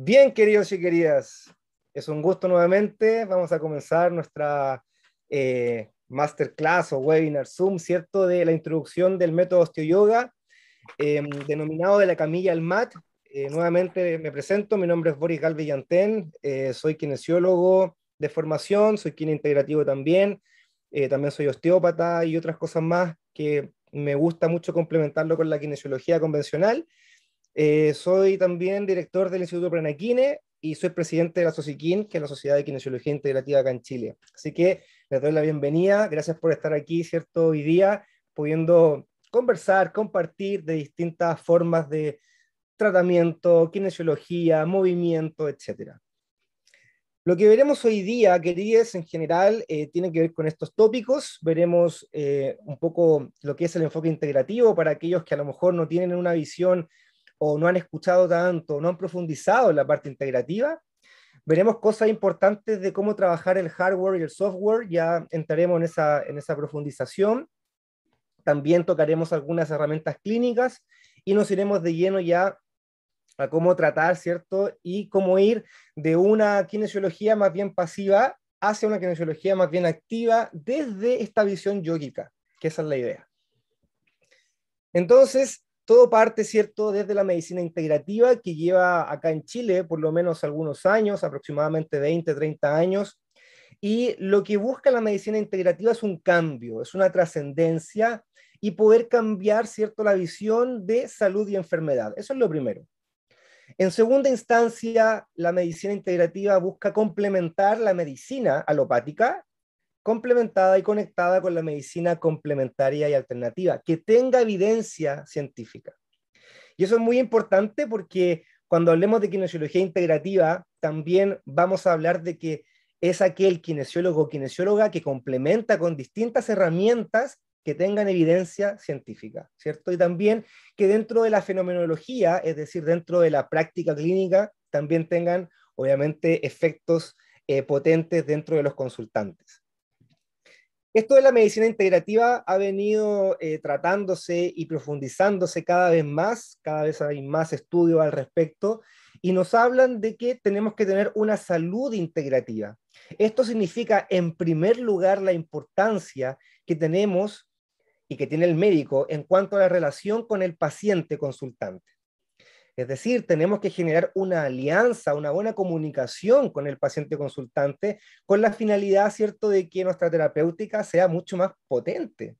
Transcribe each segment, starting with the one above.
Bien, queridos y queridas, es un gusto nuevamente. Vamos a comenzar nuestra eh, masterclass o webinar Zoom, ¿cierto? De la introducción del método osteoyoga, eh, denominado de la camilla al mat. Eh, nuevamente me presento, mi nombre es Boris Galvillantén eh, soy kinesiólogo de formación, soy kine integrativo también, también soy osteópata y otras cosas más que me gusta mucho complementarlo con la kinesiología convencional. Eh, soy también director del Instituto Pranaquine y soy presidente de la SOSIQUIN, que es la Sociedad de Kinesiología Integrativa acá en Chile. Así que les doy la bienvenida, gracias por estar aquí, ¿cierto? Hoy día, pudiendo conversar, compartir de distintas formas de tratamiento, kinesiología, movimiento, etc. Lo que veremos hoy día, queridos, en general, eh, tiene que ver con estos tópicos. Veremos eh, un poco lo que es el enfoque integrativo para aquellos que a lo mejor no tienen una visión o no han escuchado tanto, no han profundizado en la parte integrativa, veremos cosas importantes de cómo trabajar el hardware y el software, ya entraremos en esa, en esa profundización. También tocaremos algunas herramientas clínicas y nos iremos de lleno ya a cómo tratar, ¿cierto? Y cómo ir de una kinesiología más bien pasiva hacia una kinesiología más bien activa desde esta visión yógica, que esa es la idea. Entonces, todo parte, ¿cierto?, desde la medicina integrativa que lleva acá en Chile por lo menos algunos años, aproximadamente 20, 30 años. Y lo que busca la medicina integrativa es un cambio, es una trascendencia y poder cambiar, ¿cierto?, la visión de salud y enfermedad. Eso es lo primero. En segunda instancia, la medicina integrativa busca complementar la medicina alopática complementada y conectada con la medicina complementaria y alternativa, que tenga evidencia científica. Y eso es muy importante porque cuando hablemos de kinesiología integrativa, también vamos a hablar de que es aquel kinesiólogo o kinesióloga que complementa con distintas herramientas que tengan evidencia científica, ¿cierto? Y también que dentro de la fenomenología, es decir, dentro de la práctica clínica, también tengan, obviamente, efectos eh, potentes dentro de los consultantes. Esto de la medicina integrativa ha venido eh, tratándose y profundizándose cada vez más, cada vez hay más estudios al respecto, y nos hablan de que tenemos que tener una salud integrativa. Esto significa, en primer lugar, la importancia que tenemos y que tiene el médico en cuanto a la relación con el paciente consultante. Es decir, tenemos que generar una alianza, una buena comunicación con el paciente consultante con la finalidad, ¿cierto?, de que nuestra terapéutica sea mucho más potente.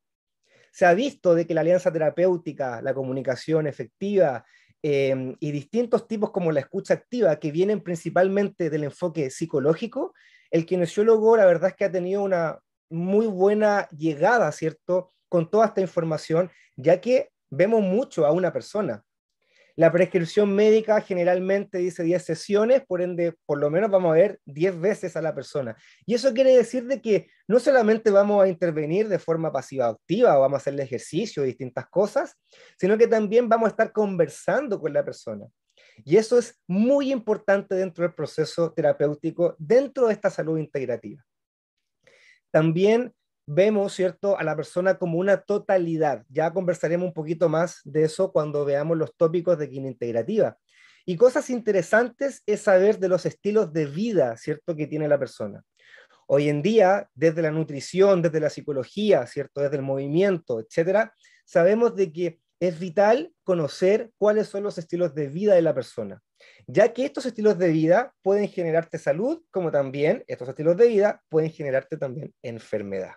Se ha visto de que la alianza terapéutica, la comunicación efectiva em, y distintos tipos como la escucha activa, que vienen principalmente del enfoque psicológico, el kinesiólogo la verdad es que ha tenido una muy buena llegada, ¿cierto?, con toda esta información, ya que vemos mucho a una persona la prescripción médica generalmente dice 10 sesiones, por ende, por lo menos vamos a ver 10 veces a la persona. Y eso quiere decir de que no solamente vamos a intervenir de forma pasiva-activa, vamos a hacerle ejercicio, distintas cosas, sino que también vamos a estar conversando con la persona. Y eso es muy importante dentro del proceso terapéutico, dentro de esta salud integrativa. También vemos, ¿cierto?, a la persona como una totalidad. Ya conversaremos un poquito más de eso cuando veamos los tópicos de quina integrativa. Y cosas interesantes es saber de los estilos de vida, ¿cierto?, que tiene la persona. Hoy en día, desde la nutrición, desde la psicología, ¿cierto?, desde el movimiento, etcétera, sabemos de que es vital conocer cuáles son los estilos de vida de la persona, ya que estos estilos de vida pueden generarte salud, como también estos estilos de vida pueden generarte también enfermedad.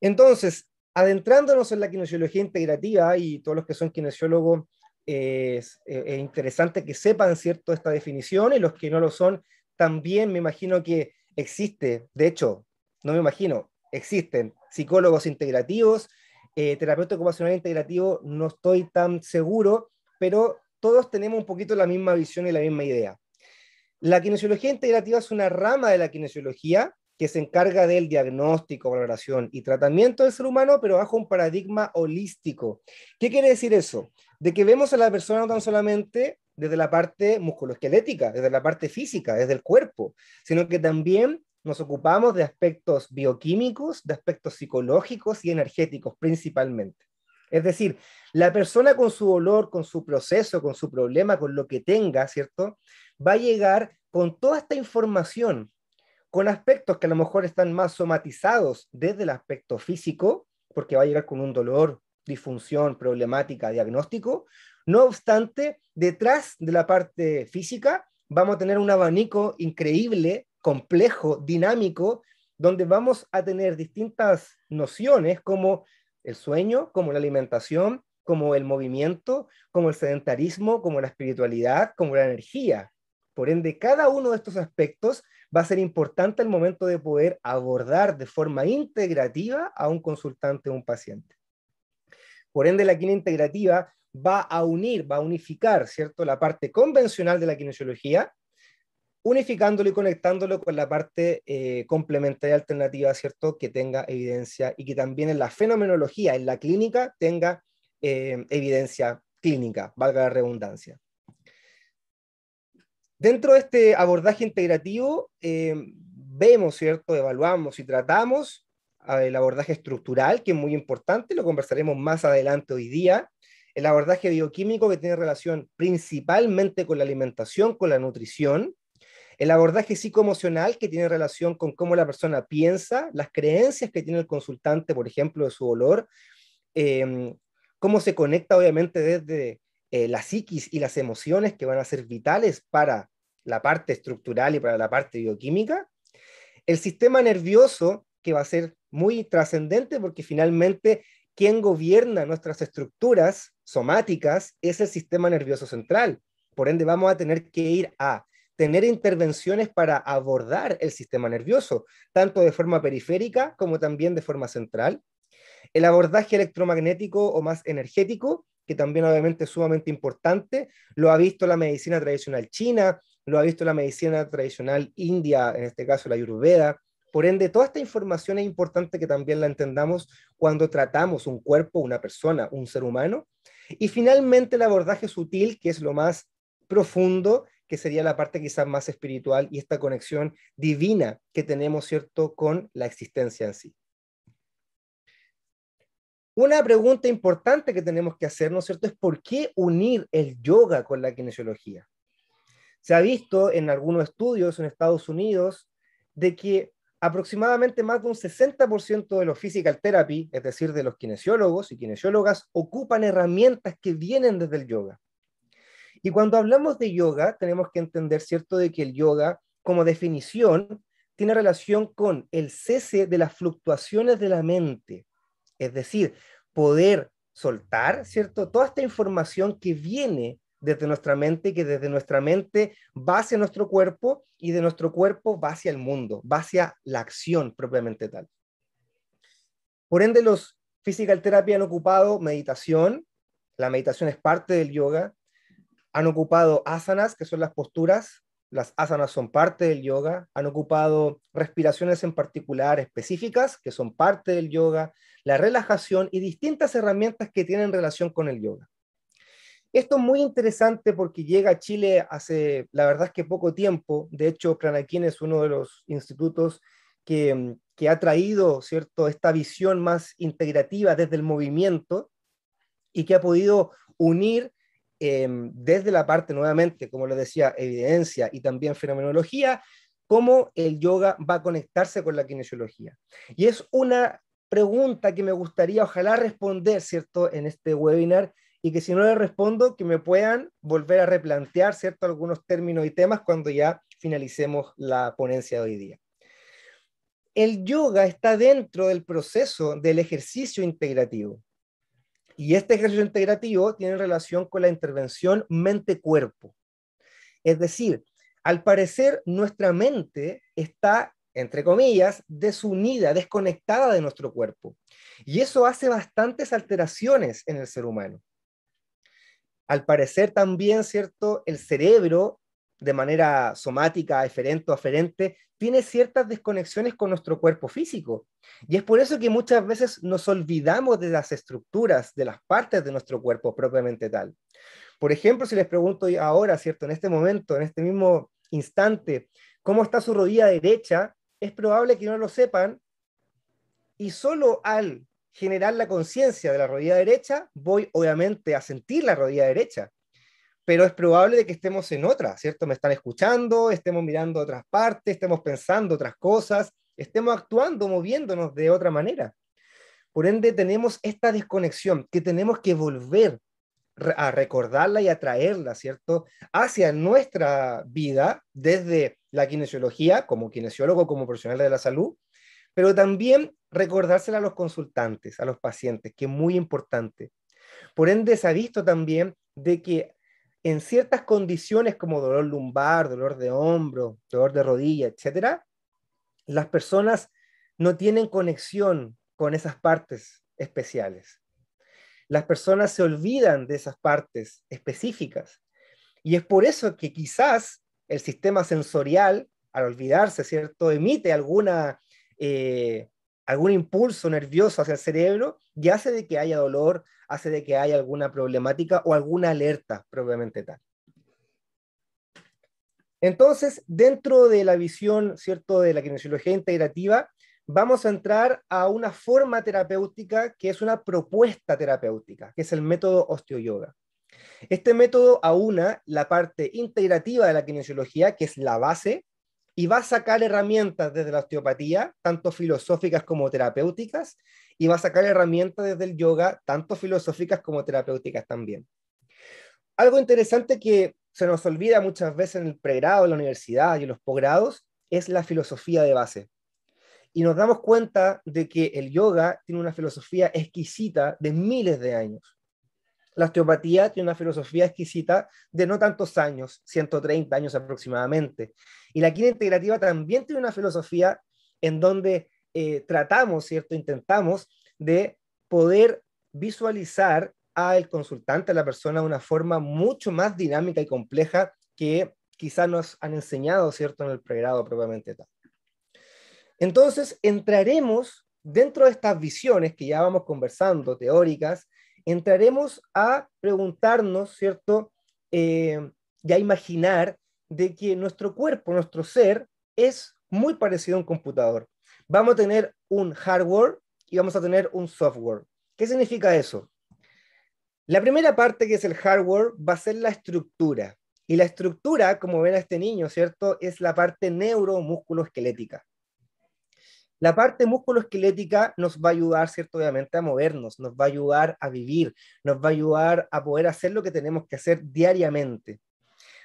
Entonces, adentrándonos en la kinesiología integrativa y todos los que son kinesiólogos, eh, eh, es, interesante que sepan, ¿cierto?, esta definición y los que no lo son, también me imagino que existe, de hecho, no me imagino, existen psicólogos integrativos, eh, terapeuta ocupacional integrativo, no estoy tan seguro, pero todos tenemos un poquito la misma visión y la misma idea. La kinesiología integrativa es una rama de la kinesiología que se encarga del diagnóstico, valoración y tratamiento del ser humano, pero bajo un paradigma holístico. ¿Qué quiere decir eso? De que vemos a la persona no tan solamente desde la parte musculoesquelética, desde la parte física, desde el cuerpo, sino que también nos ocupamos de aspectos bioquímicos, de aspectos psicológicos y energéticos principalmente. Es decir, la persona con su dolor, con su proceso, con su problema, con lo que tenga, ¿cierto? Va a llegar con toda esta información con aspectos que a lo mejor están más somatizados desde el aspecto físico, porque va a llegar con un dolor, disfunción, problemática, diagnóstico. No obstante, detrás de la parte física vamos a tener un abanico increíble, complejo, dinámico, donde vamos a tener distintas nociones como el sueño, como la alimentación, como el movimiento, como el sedentarismo, como la espiritualidad, como la energía. Por ende, cada uno de estos aspectos va a ser importante el momento de poder abordar de forma integrativa a un consultante o un paciente. Por ende, la quina integrativa va a unir, va a unificar, ¿cierto?, la parte convencional de la kinesiología, unificándolo y conectándolo con la parte eh, complementaria alternativa, ¿cierto?, que tenga evidencia y que también en la fenomenología, en la clínica, tenga eh, evidencia clínica, valga la redundancia. Dentro de este abordaje integrativo, eh, vemos, ¿cierto? Evaluamos y tratamos ah, el abordaje estructural, que es muy importante, lo conversaremos más adelante hoy día. El abordaje bioquímico, que tiene relación principalmente con la alimentación, con la nutrición. El abordaje psicoemocional, que tiene relación con cómo la persona piensa, las creencias que tiene el consultante, por ejemplo, de su dolor. Em, cómo se conecta, obviamente, desde eh, la psiquis y las emociones que van a ser vitales para la parte estructural y para la parte bioquímica, el sistema nervioso que va a ser muy trascendente porque finalmente quien gobierna nuestras estructuras somáticas es el sistema nervioso central. Por ende, vamos a tener que ir a tener intervenciones para abordar el sistema nervioso, tanto de forma periférica como también de forma central. El abordaje electromagnético o más energético que también obviamente es sumamente importante, lo ha visto la medicina tradicional china, lo ha visto la medicina tradicional india, en este caso la ayurveda. Por ende, toda esta información es importante que también la entendamos cuando tratamos un cuerpo, una persona, un ser humano. Y finalmente el abordaje sutil, que es lo más profundo, que sería la parte quizás más espiritual y esta conexión divina que tenemos, ¿cierto?, con la existencia en sí. Una pregunta importante que tenemos que hacer, ¿no es cierto?, es por qué unir el yoga con la kinesiología. Se ha visto en algunos estudios en Estados Unidos de que aproximadamente más de un 60% de los physical therapy, es decir, de los kinesiólogos y kinesiólogas, ocupan herramientas que vienen desde el yoga. Y cuando hablamos de yoga, tenemos que entender, ¿cierto?, de que el yoga, como definición, tiene relación con el cese de las fluctuaciones de la mente, es decir, poder soltar, ¿cierto? Toda esta información que viene desde nuestra mente, que desde nuestra mente va hacia nuestro cuerpo y de nuestro cuerpo va hacia el mundo, va hacia la acción propiamente tal. Por ende, los physical therapy han ocupado meditación, la meditación es parte del yoga, han ocupado asanas, que son las posturas, las asanas son parte del yoga, han ocupado respiraciones en particular específicas que son parte del yoga, la relajación y distintas herramientas que tienen relación con el yoga. Esto es muy interesante porque llega a Chile hace, la verdad que poco tiempo, de hecho Pranakin es uno de los institutos que, que ha traído ¿cierto? esta visión más integrativa desde el movimiento y que ha podido unir Em, desde la parte, nuevamente, como les decía, evidencia y también fenomenología, cómo el yoga va a conectarse con la kinesiología. Y es una pregunta que me gustaría, ojalá, responder, ¿cierto?, en este webinar y que si no le respondo, que me puedan volver a replantear, ¿cierto?, algunos términos y temas cuando ya finalicemos la ponencia de hoy día. El yoga está dentro del proceso del ejercicio integrativo. Y este ejercicio integrativo tiene relación con la intervención mente-cuerpo. Es decir, al parecer nuestra mente está, entre comillas, desunida, desconectada de nuestro cuerpo. Y eso hace bastantes alteraciones en el ser humano. Al parecer también, ¿cierto? El cerebro de manera somática, eferente o aferente, tiene ciertas desconexiones con nuestro cuerpo físico. Y es por eso que muchas veces nos olvidamos de las estructuras, de las partes de nuestro cuerpo propiamente tal. Por ejemplo, si les pregunto ahora, ¿cierto? En este momento, en este mismo instante, ¿cómo está su rodilla derecha? Es probable que no lo sepan y solo al generar la conciencia de la rodilla derecha, voy obviamente a sentir la rodilla derecha pero es probable de que estemos en otra, ¿cierto? Me están escuchando, estemos mirando otras partes, estemos pensando otras cosas, estemos actuando, moviéndonos de otra manera. Por ende, tenemos esta desconexión que tenemos que volver a recordarla y a traerla, ¿cierto? Hacia nuestra vida desde la kinesiología, como kinesiólogo, como profesional de la salud, pero también recordársela a los consultantes, a los pacientes, que es muy importante. Por ende, se ha visto también de que en ciertas condiciones como dolor lumbar, dolor de hombro, dolor de rodilla, etcétera, las personas no tienen conexión con esas partes especiales. Las personas se olvidan de esas partes específicas. Y es por eso que quizás el sistema sensorial, al olvidarse, ¿cierto?, emite alguna eh, algún impulso nervioso hacia el cerebro y hace de que haya dolor, hace de que haya alguna problemática o alguna alerta probablemente tal. Entonces, dentro de la visión, ¿cierto?, de la kinesiología integrativa, vamos a entrar a una forma terapéutica que es una propuesta terapéutica, que es el método osteoyoga. Este método aúna la parte integrativa de la kinesiología, que es la base, y va a sacar herramientas desde la osteopatía, tanto filosóficas como terapéuticas, y va a sacar herramientas desde el yoga, tanto filosóficas como terapéuticas también. Algo interesante que se nos olvida muchas veces en el pregrado, en la universidad y en los posgrados, es la filosofía de base. Y nos damos cuenta de que el yoga tiene una filosofía exquisita de miles de años la osteopatía tiene una filosofía exquisita de no tantos años, 130 años aproximadamente. Y la quina integrativa también tiene una filosofía en donde eh, tratamos, ¿cierto? Intentamos de poder visualizar al consultante, a la persona, de una forma mucho más dinámica y compleja que quizás nos han enseñado, ¿cierto?, en el pregrado propiamente tal. Entonces, entraremos dentro de estas visiones que ya vamos conversando, teóricas, entraremos a preguntarnos, ¿cierto? Eh, y a imaginar de que nuestro cuerpo, nuestro ser, es muy parecido a un computador. Vamos a tener un hardware y vamos a tener un software. ¿Qué significa eso? La primera parte, que es el hardware, va a ser la estructura. Y la estructura, como ven a este niño, ¿cierto? Es la parte neuromusculoesquelética. La parte musculoesquelética nos va a ayudar, ¿cierto? Obviamente a movernos, nos va a ayudar a vivir, nos va a ayudar a poder hacer lo que tenemos que hacer diariamente.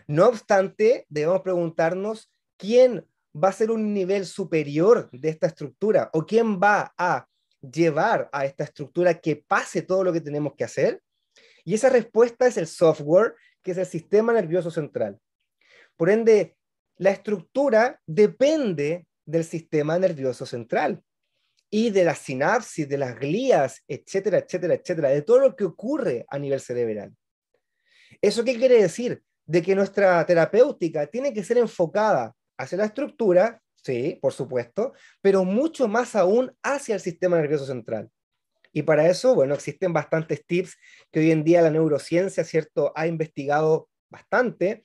No obstante, debemos preguntarnos quién va a ser un nivel superior de esta estructura o quién va a llevar a esta estructura que pase todo lo que tenemos que hacer? Y esa respuesta es el software, que es el sistema nervioso central. Por ende, la estructura depende del sistema nervioso central y de las sinapsis, de las glías, etcétera, etcétera, etcétera, de todo lo que ocurre a nivel cerebral. ¿Eso qué quiere decir? De que nuestra terapéutica tiene que ser enfocada hacia la estructura, sí, por supuesto, pero mucho más aún hacia el sistema nervioso central. Y para eso, bueno, existen bastantes tips que hoy en día la neurociencia, ¿cierto?, ha investigado bastante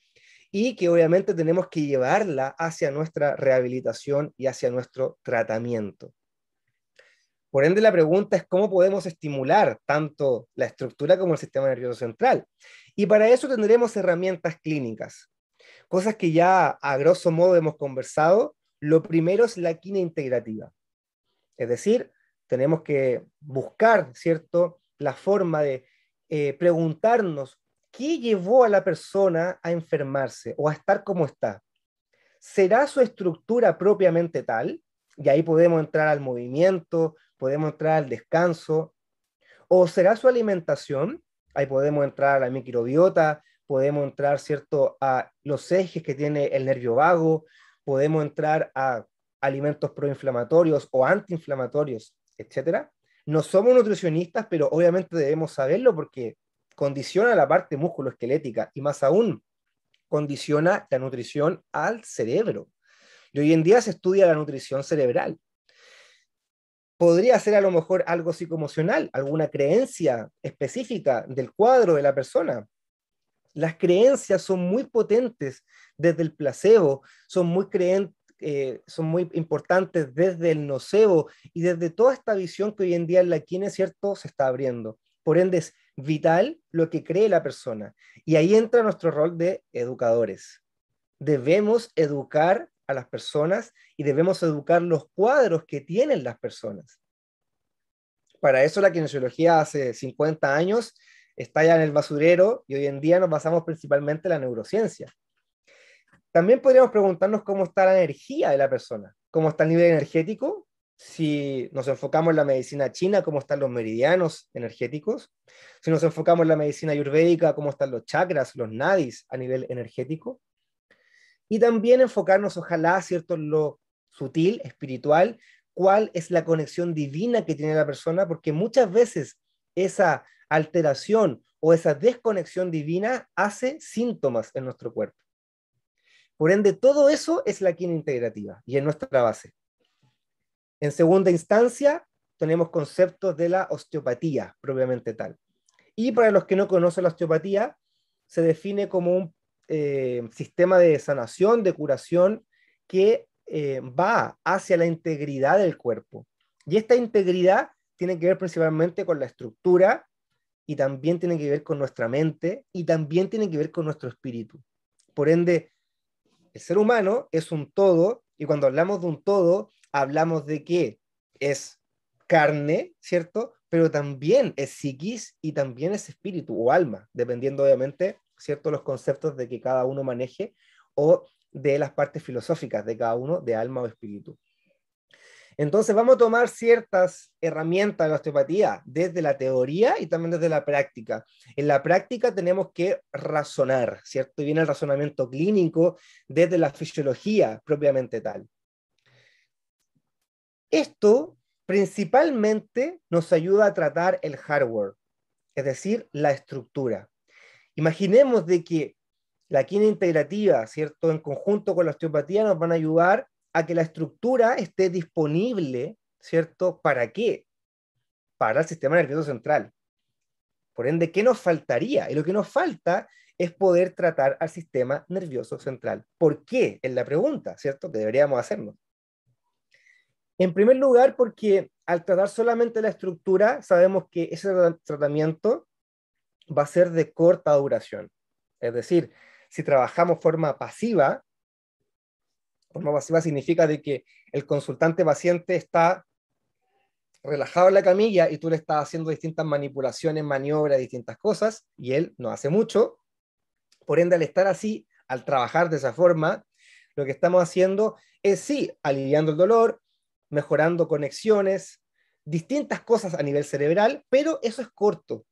y que obviamente tenemos que llevarla hacia nuestra rehabilitación y hacia nuestro tratamiento. Por ende, la pregunta es cómo podemos estimular tanto la estructura como el sistema nervioso central. Y para eso tendremos herramientas clínicas, cosas que ya a grosso modo hemos conversado. Lo primero es la quina integrativa. Es decir, tenemos que buscar, ¿cierto?, la forma de eh, preguntarnos ¿Qué llevó a la persona a enfermarse o a estar como está? ¿Será su estructura propiamente tal? Y ahí podemos entrar al movimiento, podemos entrar al descanso. ¿O será su alimentación? Ahí podemos entrar a la microbiota, podemos entrar ¿cierto? a los ejes que tiene el nervio vago, podemos entrar a alimentos proinflamatorios o antiinflamatorios, etc. No somos nutricionistas, pero obviamente debemos saberlo porque condiciona la parte musculoesquelética y más aún condiciona la nutrición al cerebro. Y hoy en día se estudia la nutrición cerebral. Podría ser a lo mejor algo psicoemocional, alguna creencia específica del cuadro de la persona. Las creencias son muy potentes desde el placebo, son muy, eh, son muy importantes desde el nocebo y desde toda esta visión que hoy en día en la quien es cierto se está abriendo. Por ende, es vital lo que cree la persona. Y ahí entra nuestro rol de educadores. Debemos educar a las personas y debemos educar los cuadros que tienen las personas. Para eso la kinesiología hace 50 años está ya en el basurero y hoy en día nos basamos principalmente en la neurociencia. También podríamos preguntarnos cómo está la energía de la persona, cómo está el nivel energético, si nos enfocamos en la medicina china, cómo están los meridianos energéticos, si nos enfocamos en la medicina ayurvédica, cómo están los chakras, los nadis a nivel energético, y también enfocarnos, ojalá, ¿cierto?, lo sutil, espiritual, cuál es la conexión divina que tiene la persona, porque muchas veces esa alteración o esa desconexión divina hace síntomas en nuestro cuerpo. Por ende, todo eso es la quina integrativa y en nuestra base. En segunda instancia, tenemos conceptos de la osteopatía propiamente tal. Y para los que no conocen la osteopatía, se define como un eh, sistema de sanación, de curación, que eh, va hacia la integridad del cuerpo. Y esta integridad tiene que ver principalmente con la estructura y también tiene que ver con nuestra mente y también tiene que ver con nuestro espíritu. Por ende, el ser humano es un todo y cuando hablamos de un todo, hablamos de que es carne, ¿cierto? Pero también es psiquis y también es espíritu o alma, dependiendo obviamente, ¿cierto? Los conceptos de que cada uno maneje o de las partes filosóficas de cada uno, de alma o espíritu. Entonces vamos a tomar ciertas herramientas de la osteopatía desde la teoría y también desde la práctica. En la práctica tenemos que razonar, ¿cierto? Y viene el razonamiento clínico desde la fisiología propiamente tal. Esto principalmente nos ayuda a tratar el hardware, es decir, la estructura. Imaginemos de que la quina integrativa, ¿cierto? En conjunto con la osteopatía nos van a ayudar a que la estructura esté disponible, ¿cierto? ¿Para qué? Para el sistema nervioso central. Por ende, ¿qué nos faltaría? Y lo que nos falta es poder tratar al sistema nervioso central. ¿Por qué? Es la pregunta, ¿cierto? Que deberíamos hacernos. En primer lugar, porque al tratar solamente la estructura, sabemos que ese tratamiento va a ser de corta duración. Es decir, si trabajamos forma pasiva, forma pasiva significa de que el consultante paciente está relajado en la camilla y tú le estás haciendo distintas manipulaciones, maniobras, distintas cosas, y él no hace mucho. Por ende, al estar así, al trabajar de esa forma, lo que estamos haciendo es sí, aliviando el dolor, mejorando conexiones, distintas cosas a nivel cerebral, pero eso es corto.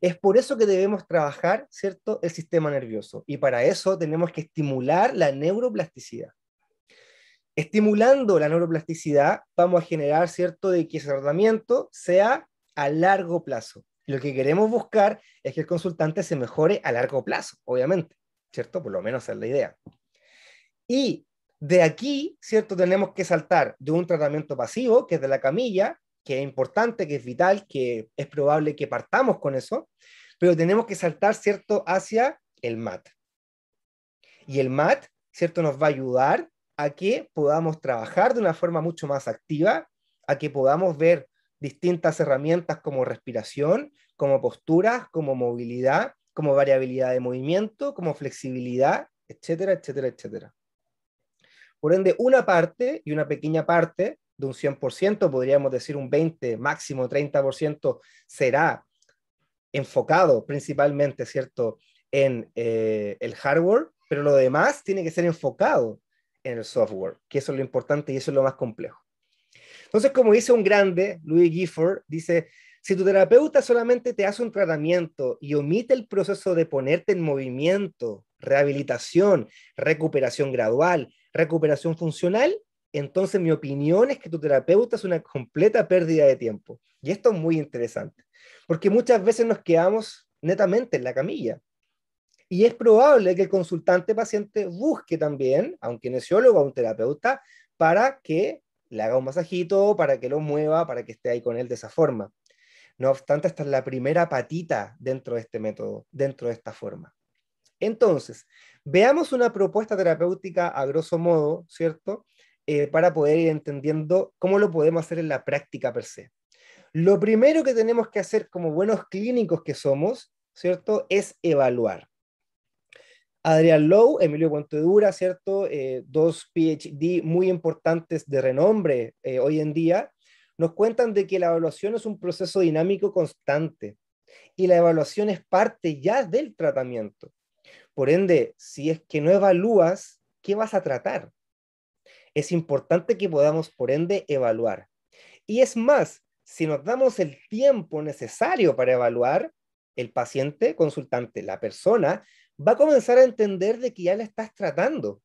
Es por eso que debemos trabajar, ¿cierto?, el sistema nervioso. Y para eso tenemos que estimular la neuroplasticidad. Estimulando la neuroplasticidad, vamos a generar, ¿cierto?, de que ese tratamiento sea a largo plazo. Lo que queremos buscar es que el consultante se mejore a largo plazo, obviamente, ¿cierto? Por lo menos es la idea. Y de aquí, ¿cierto? Tenemos que saltar de un tratamiento pasivo, que es de la camilla, que es importante, que es vital, que es probable que partamos con eso, pero tenemos que saltar, ¿cierto?, hacia el MAT. Y el MAT, ¿cierto?, nos va a ayudar a que podamos trabajar de una forma mucho más activa, a que podamos ver distintas herramientas como respiración, como posturas, como movilidad, como variabilidad de movimiento, como flexibilidad, etcétera, etcétera, etcétera. Por ende, una parte y una pequeña parte de un 100%, podríamos decir un 20, máximo 30%, será enfocado principalmente, ¿cierto?, en eh, el hardware, pero lo demás tiene que ser enfocado en el software, que eso es lo importante y eso es lo más complejo. Entonces, como dice un grande, Louis Gifford, dice, si tu terapeuta solamente te hace un tratamiento y omite el proceso de ponerte en movimiento, rehabilitación, recuperación gradual, recuperación funcional, entonces mi opinión es que tu terapeuta es una completa pérdida de tiempo. Y esto es muy interesante, porque muchas veces nos quedamos netamente en la camilla. Y es probable que el consultante paciente busque también a un kinesiólogo, a un terapeuta, para que le haga un masajito, para que lo mueva, para que esté ahí con él de esa forma. No obstante, esta es la primera patita dentro de este método, dentro de esta forma. Entonces, veamos una propuesta terapéutica a grosso modo, ¿cierto? Eh, para poder ir entendiendo cómo lo podemos hacer en la práctica per se. Lo primero que tenemos que hacer como buenos clínicos que somos, ¿cierto? Es evaluar. Adrián Lowe, Emilio Dura, ¿cierto? Eh, dos PhD muy importantes de renombre eh, hoy en día, nos cuentan de que la evaluación es un proceso dinámico constante y la evaluación es parte ya del tratamiento. Por ende, si es que no evalúas, ¿qué vas a tratar? Es importante que podamos, por ende, evaluar. Y es más, si nos damos el tiempo necesario para evaluar, el paciente, consultante, la persona, va a comenzar a entender de que ya la estás tratando.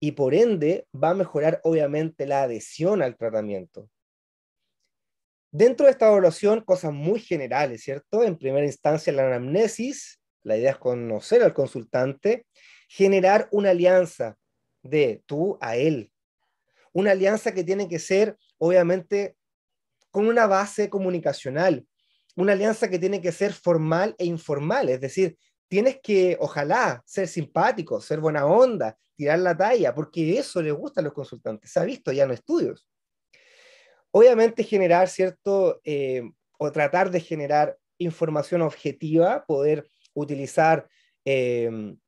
Y por ende va a mejorar obviamente la adhesión al tratamiento. Dentro de esta evaluación, cosas muy generales, ¿cierto? En primera instancia, la anamnesis, la idea es conocer al consultante, generar una alianza de tú a él. Una alianza que tiene que ser, obviamente, con una base comunicacional, una alianza que tiene que ser formal e informal, es decir, tienes que, ojalá, ser simpático, ser buena onda, tirar la talla, porque eso le gusta a los consultantes, se ha visto ya en estudios. Obviamente generar, ¿cierto? Eh, o tratar de generar información objetiva, poder utilizar em,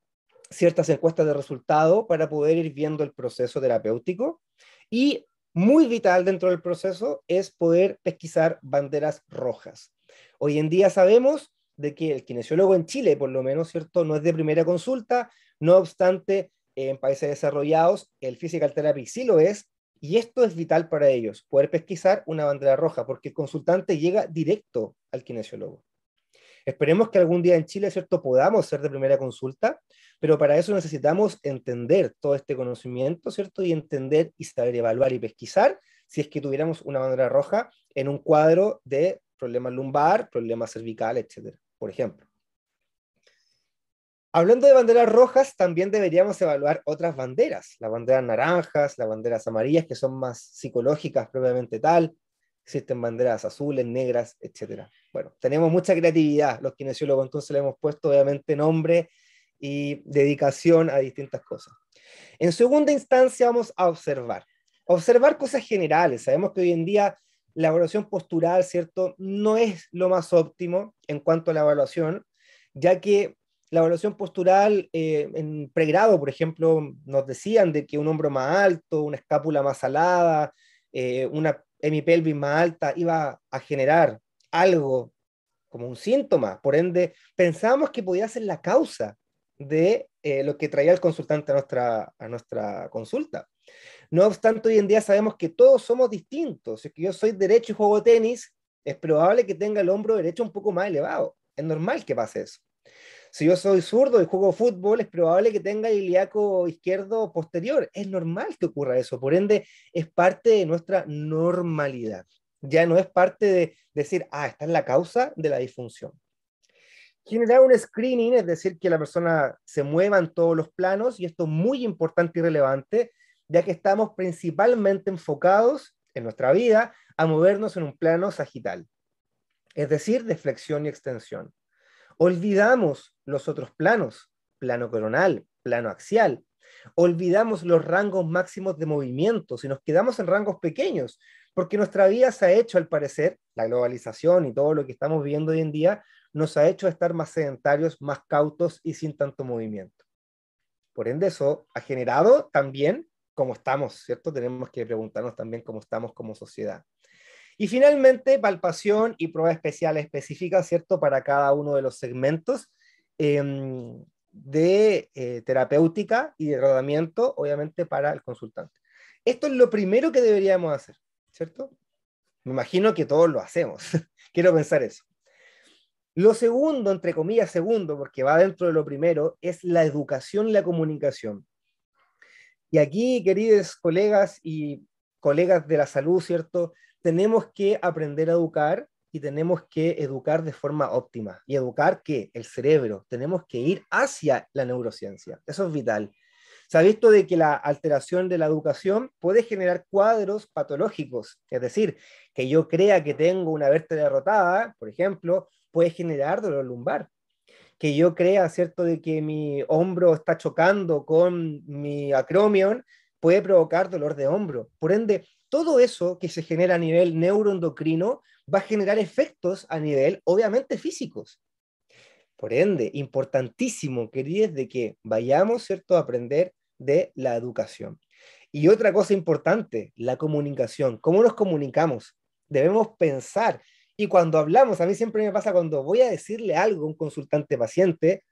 ciertas encuestas de resultado para poder ir viendo el proceso terapéutico. Y muy vital dentro del proceso es poder pesquisar banderas rojas. Hoy en día sabemos de que el kinesiólogo en Chile, por lo menos, ¿cierto? No es de primera consulta, no obstante, en países desarrollados el physical therapy sí lo es, y esto es vital para ellos, poder pesquisar una bandera roja, porque el consultante llega directo al kinesiólogo. Esperemos que algún día en Chile, ¿cierto?, podamos ser de primera consulta, pero para eso necesitamos entender todo este conocimiento, ¿cierto? Y entender y saber evaluar y pesquisar si es que tuviéramos una bandera roja en un cuadro de problema lumbar, problemas cervical, etcétera, por ejemplo. Hablando de banderas rojas, también deberíamos evaluar otras banderas, las banderas naranjas, las banderas amarillas, que son más psicológicas propiamente tal, existen banderas azules, negras, etc. Bueno, tenemos mucha creatividad los kinesiólogos, entonces le hemos puesto obviamente nombre y dedicación a distintas cosas. En segunda instancia vamos a observar. Observar cosas generales. Sabemos que hoy en día la evaluación postural, ¿cierto? No es lo más óptimo en cuanto a la evaluación, ya que la evaluación postural eh, en pregrado, por ejemplo, nos decían de que un hombro más alto, una escápula más alada, eh, una en mi pelvis más alta iba a generar algo como un síntoma. Por ende, pensábamos que podía ser la causa de eh, lo que traía el consultante a nuestra, a nuestra consulta. No obstante, hoy en día sabemos que todos somos distintos. Si que yo soy derecho y juego tenis, es probable que tenga el hombro derecho un poco más elevado. Es normal que pase eso si yo soy zurdo y juego fútbol, es probable que tenga el ilíaco izquierdo posterior. Es normal que ocurra eso. Por ende, es parte de nuestra normalidad. Ya no es parte de decir, ah, esta es la causa de la disfunción. Generar un screening, es decir, que la persona se mueva en todos los planos, y esto es muy importante y relevante, ya que estamos principalmente enfocados en nuestra vida a movernos en un plano sagital, es decir, de flexión y extensión. Olvidamos los otros planos, plano coronal, plano axial. Olvidamos los rangos máximos de movimiento si nos quedamos en rangos pequeños, porque nuestra vida se ha hecho, al parecer, la globalización y todo lo que estamos viviendo hoy en día, nos ha hecho estar más sedentarios, más cautos y sin tanto movimiento. Por ende, eso ha generado también cómo estamos, ¿cierto? Tenemos que preguntarnos también cómo estamos como sociedad. Y finalmente, palpación y prueba especial específica, ¿cierto? Para cada uno de los segmentos Em, de eh, terapéutica y de rodamiento, obviamente, para el consultante. Esto es lo primero que deberíamos hacer, ¿cierto? Me imagino que todos lo hacemos. Quiero pensar eso. Lo segundo, entre comillas, segundo, porque va dentro de lo primero, es la educación y la comunicación. Y aquí, queridos colegas y colegas de la salud, ¿cierto? Tenemos que aprender a educar y tenemos que educar de forma óptima. ¿Y educar que El cerebro. Tenemos que ir hacia la neurociencia. Eso es vital. Se ha visto de que la alteración de la educación puede generar cuadros patológicos, es decir, que yo crea que tengo una vértebra derrotada, por ejemplo, puede generar dolor lumbar. Que yo crea, ¿cierto?, de que mi hombro está chocando con mi acromion, puede provocar dolor de hombro. Por ende, todo eso que se genera a nivel neuroendocrino va a generar efectos a nivel, obviamente, físicos. Por ende, importantísimo, queridos, de que vayamos, ¿cierto?, a aprender de la educación. Y otra cosa importante, la comunicación. ¿Cómo nos comunicamos? Debemos pensar. Y cuando hablamos, a mí siempre me pasa cuando voy a decirle algo a un consultante paciente,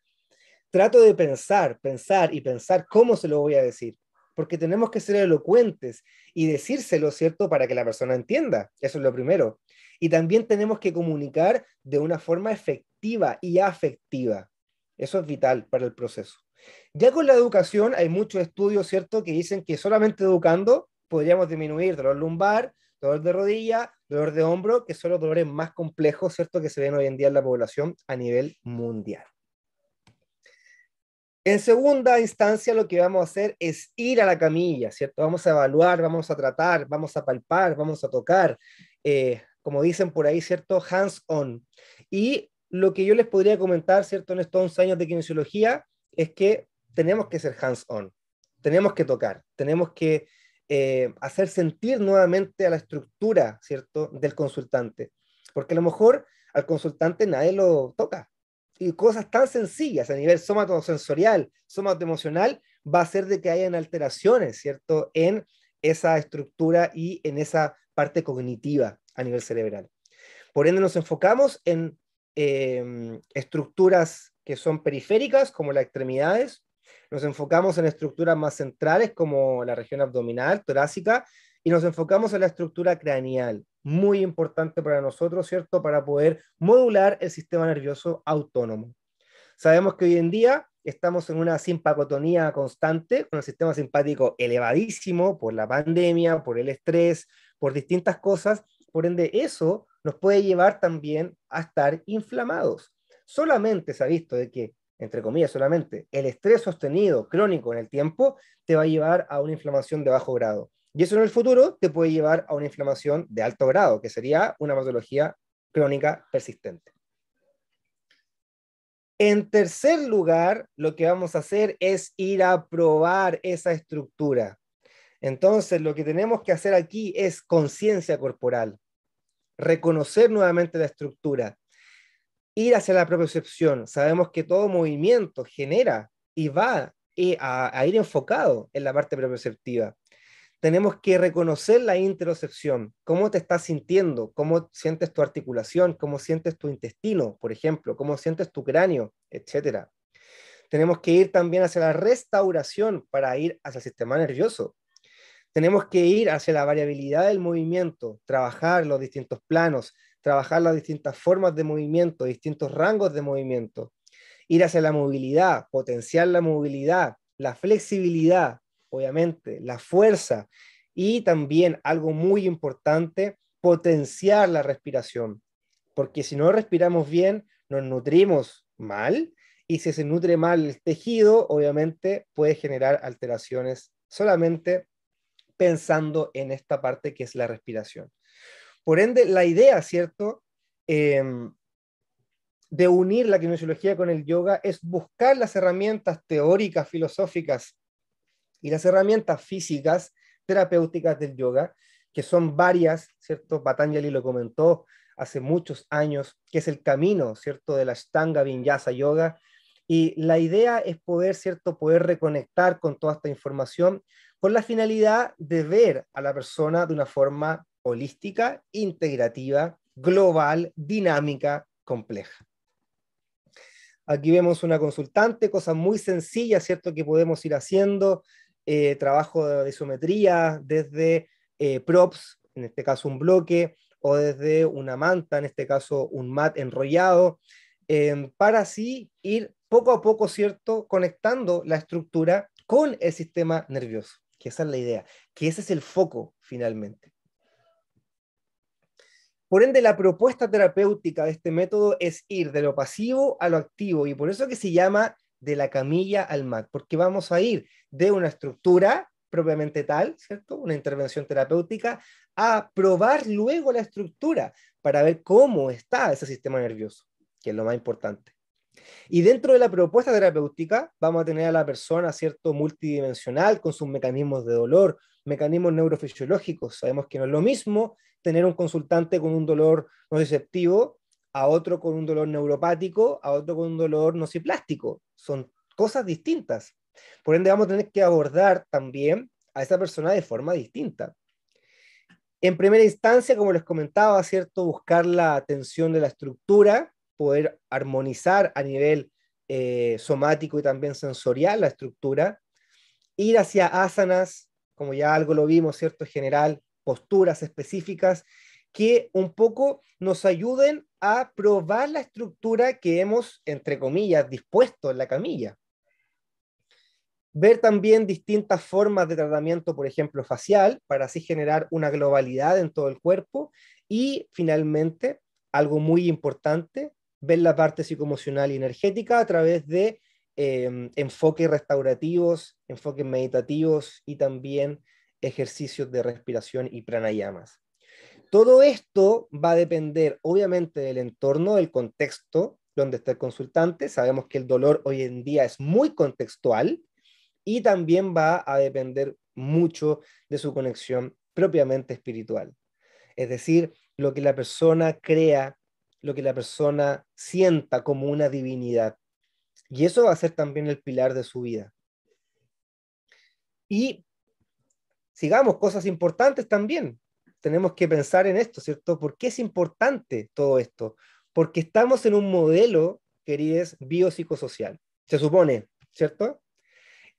trato de pensar, pensar y pensar cómo se lo voy a decir. Porque tenemos que ser elocuentes y decírselo, ¿cierto?, para que la persona entienda. Eso es lo primero. Y también tenemos que comunicar de una forma efectiva y afectiva. Eso es vital para el proceso. Ya con la educación hay muchos estudios, ¿cierto?, que dicen que solamente educando podríamos disminuir dolor lumbar, dolor de rodilla, dolor de hombro, que son los dolores más complejos, ¿cierto?, que se ven hoy en día en la población a nivel mundial. En segunda instancia, lo que vamos a hacer es ir a la camilla, ¿cierto? Vamos a evaluar, vamos a tratar, vamos a palpar, vamos a tocar. Eh, como dicen por ahí, ¿cierto? Hands-on. Y lo que yo les podría comentar, ¿cierto? En estos 11 años de kinesiología, es que tenemos que ser hands-on, tenemos que tocar, tenemos que eh, hacer sentir nuevamente a la estructura, ¿cierto?, del consultante. Porque a lo mejor al consultante nadie lo toca. Y cosas tan sencillas a nivel somatosensorial, somatoemocional, va a hacer de que hayan alteraciones, ¿cierto?, en esa estructura y en esa parte cognitiva a nivel cerebral. Por ende, nos enfocamos en em, estructuras que son periféricas, como las extremidades, nos enfocamos en estructuras más centrales, como la región abdominal, torácica, y nos enfocamos en la estructura craneal, muy importante para nosotros, ¿cierto? Para poder modular el sistema nervioso autónomo. Sabemos que hoy en día estamos en una simpacotonía constante, con el sistema simpático elevadísimo por la pandemia, por el estrés, por distintas cosas, por ende, eso nos puede llevar también a estar inflamados. Solamente se ha visto de que, entre comillas, solamente el estrés sostenido crónico en el tiempo te va a llevar a una inflamación de bajo grado. Y eso en el futuro te puede llevar a una inflamación de alto grado, que sería una patología crónica persistente. En tercer lugar, lo que vamos a hacer es ir a probar esa estructura. Entonces, lo que tenemos que hacer aquí es conciencia corporal reconocer nuevamente la estructura, ir hacia la propriocepción. Sabemos que todo movimiento genera y va eh, a, ir enfocado en la parte proprioceptiva. Tenemos que reconocer la interocepción, cómo te estás sintiendo, cómo sientes tu articulación, cómo sientes tu intestino, por ejemplo, cómo sientes tu cráneo, etcétera tenemos que ir también hacia la restauración para ir hacia el sistema nervioso. Tenemos que ir hacia la variabilidad del movimiento, trabajar los distintos planos, trabajar las distintas formas de movimiento, distintos rangos de movimiento, ir hacia la movilidad, potenciar la movilidad, la flexibilidad, obviamente, la fuerza y también algo muy importante, potenciar la respiración, porque si no respiramos bien, nos nutrimos mal y si se nutre mal el tejido, obviamente puede generar alteraciones solamente pensando en esta parte que es la respiración. Por ende, la idea, ¿cierto? Em, de unir la kinesiología con el yoga es buscar las herramientas teóricas, filosóficas y las herramientas físicas, terapéuticas del yoga, que son varias, ¿cierto? Patanjali lo comentó hace muchos años, que es el camino, ¿cierto? De la Ashtanga Vinyasa Yoga, y la idea es poder, ¿cierto?, poder reconectar con toda esta información con la finalidad de ver a la persona de una forma holística, integrativa, global, dinámica, compleja. Aquí vemos una consultante, cosa muy sencilla, ¿cierto?, que podemos ir haciendo, eh, trabajo de isometría desde eh, props, en este caso un bloque, o desde una manta, en este caso un mat enrollado, eh, para así ir poco a poco, ¿cierto?, conectando la estructura con el sistema nervioso, que esa es la idea, que ese es el foco finalmente. Por ende, la propuesta terapéutica de este método es ir de lo pasivo a lo activo, y por eso que se llama de la camilla al MAC, porque vamos a ir de una estructura propiamente tal, ¿cierto? Una intervención terapéutica, a probar luego la estructura para ver cómo está ese sistema nervioso, que es lo más importante. Y dentro de la propuesta terapéutica vamos a tener a la persona, ¿cierto?, multidimensional, con sus mecanismos de dolor, mecanismos neurofisiológicos. Sabemos que no es lo mismo tener un consultante con un dolor no deceptivo a otro con un dolor neuropático, a otro con un dolor nociplástico. Son cosas distintas. Por ende, vamos a tener que abordar también a esa persona de forma distinta. En primera instancia, como les comentaba, ¿cierto? Buscar la atención de la estructura, poder armonizar a nivel eh, somático y también sensorial la estructura, ir hacia asanas, como ya algo lo vimos, ¿cierto? en General, posturas específicas que un poco nos ayuden a probar la estructura que hemos, entre comillas, dispuesto en la camilla. Ver también distintas formas de tratamiento, por ejemplo, facial, para así generar una globalidad en todo el cuerpo. Y finalmente, algo muy importante, ver la parte psicoemocional y energética a través de em, enfoques restaurativos, enfoques meditativos y también ejercicios de respiración y pranayamas. Todo esto va a depender obviamente del entorno, del contexto donde está el consultante. Sabemos que el dolor hoy en día es muy contextual y también va a depender mucho de su conexión propiamente espiritual. Es decir, lo que la persona crea lo que la persona sienta como una divinidad. Y eso va a ser también el pilar de su vida. Y sigamos, cosas importantes también. Tenemos que pensar en esto, ¿cierto? ¿Por qué es importante todo esto? Porque estamos en un modelo, queridos, biopsicosocial. Se supone, ¿cierto?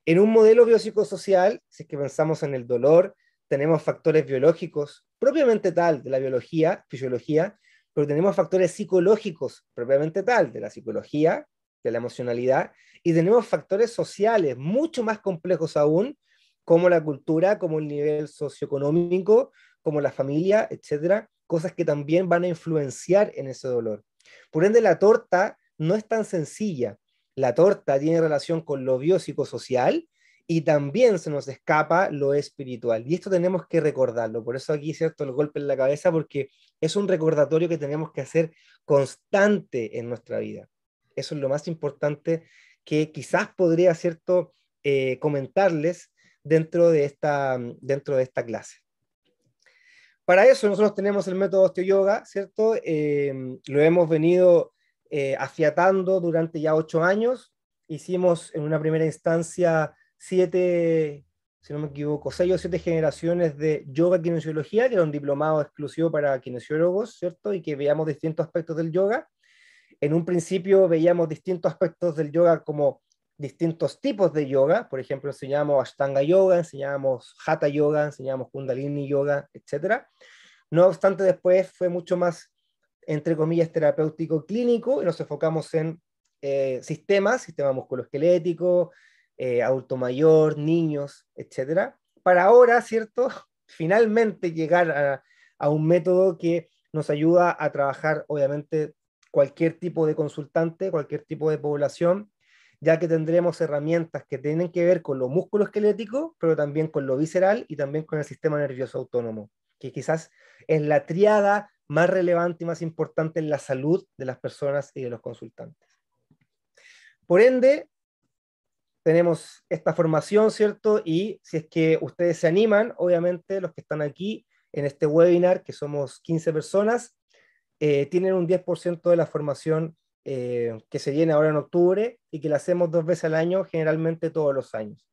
En un modelo biopsicosocial, si es que pensamos en el dolor, tenemos factores biológicos, propiamente tal, de la biología, fisiología, pero tenemos factores psicológicos propiamente tal, de la psicología, de la emocionalidad, y tenemos factores sociales mucho más complejos aún, como la cultura, como el nivel socioeconómico, como la familia, etcétera, cosas que también van a influenciar en ese dolor. Por ende, la torta no es tan sencilla. La torta tiene relación con lo biopsicosocial y también se nos escapa lo espiritual. Y esto tenemos que recordarlo. Por eso aquí, ¿cierto? El golpe en la cabeza, porque es un recordatorio que tenemos que hacer constante en nuestra vida. Eso es lo más importante que quizás podría, ¿cierto?, eh, comentarles dentro de, esta, dentro de esta clase. Para eso nosotros tenemos el método osteoyoga, ¿cierto? Em, lo hemos venido eh, afiatando durante ya ocho años. Hicimos en una primera instancia siete, si no me equivoco, seis o siete generaciones de yoga kinesiología, que era un diplomado exclusivo para kinesiólogos, ¿cierto? Y que veíamos distintos aspectos del yoga. En un principio veíamos distintos aspectos del yoga como distintos tipos de yoga, por ejemplo, enseñamos Ashtanga Yoga, enseñábamos Hatha Yoga, enseñábamos Kundalini Yoga, etc. No obstante, después fue mucho más, entre comillas, terapéutico clínico y nos enfocamos en eh, sistemas, sistema musculoesquelético, eh, mayor, niños, etcétera, para ahora, ¿cierto? Finalmente llegar a, a un método que nos ayuda a trabajar, obviamente, cualquier tipo de consultante, cualquier tipo de población, ya que tendremos herramientas que tienen que ver con los músculo esquelético, pero también con lo visceral y también con el sistema nervioso autónomo, que quizás es la triada más relevante y más importante en la salud de las personas y de los consultantes. Por ende, tenemos esta formación, ¿cierto? Y si es que ustedes se animan, obviamente los que están aquí en este webinar, que somos 15 personas, eh, tienen un 10% de la formación eh, que se viene ahora en octubre y que la hacemos dos veces al año, generalmente todos los años.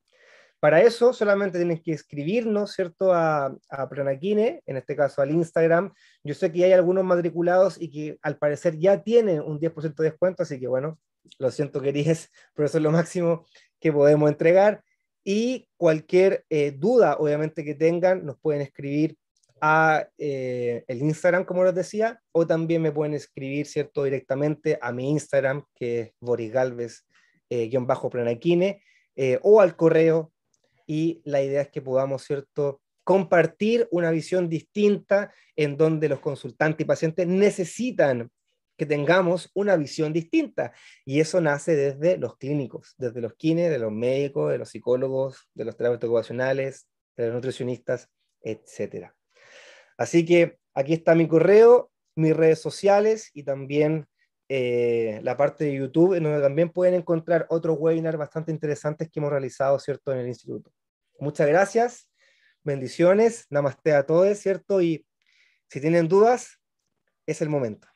Para eso solamente tienen que escribirnos, ¿cierto? A, a en este caso al Instagram. Yo sé que hay algunos matriculados y que al parecer ya tienen un 10% de descuento, así que bueno, lo siento queridos, pero eso es lo máximo que podemos entregar. Y cualquier eh, duda, obviamente, que tengan, nos pueden escribir a eh, el Instagram, como les decía, o también me pueden escribir, ¿cierto?, directamente a mi Instagram, que es Boris Galvez, eh, o al correo. Y la idea es que podamos, ¿cierto?, compartir una visión distinta en donde los consultantes y pacientes necesitan tengamos una visión distinta. Y eso nace desde los clínicos, desde los kines, de los médicos, de los psicólogos, de los terapeutas ocupacionales, de los nutricionistas, etc. Así que aquí está mi correo, mis redes sociales y también eh, la parte de YouTube, en donde también pueden encontrar otros webinars bastante interesantes que hemos realizado, ¿cierto?, en el instituto. Muchas gracias, bendiciones, namaste a todos, ¿cierto? Y si tienen dudas, es el momento.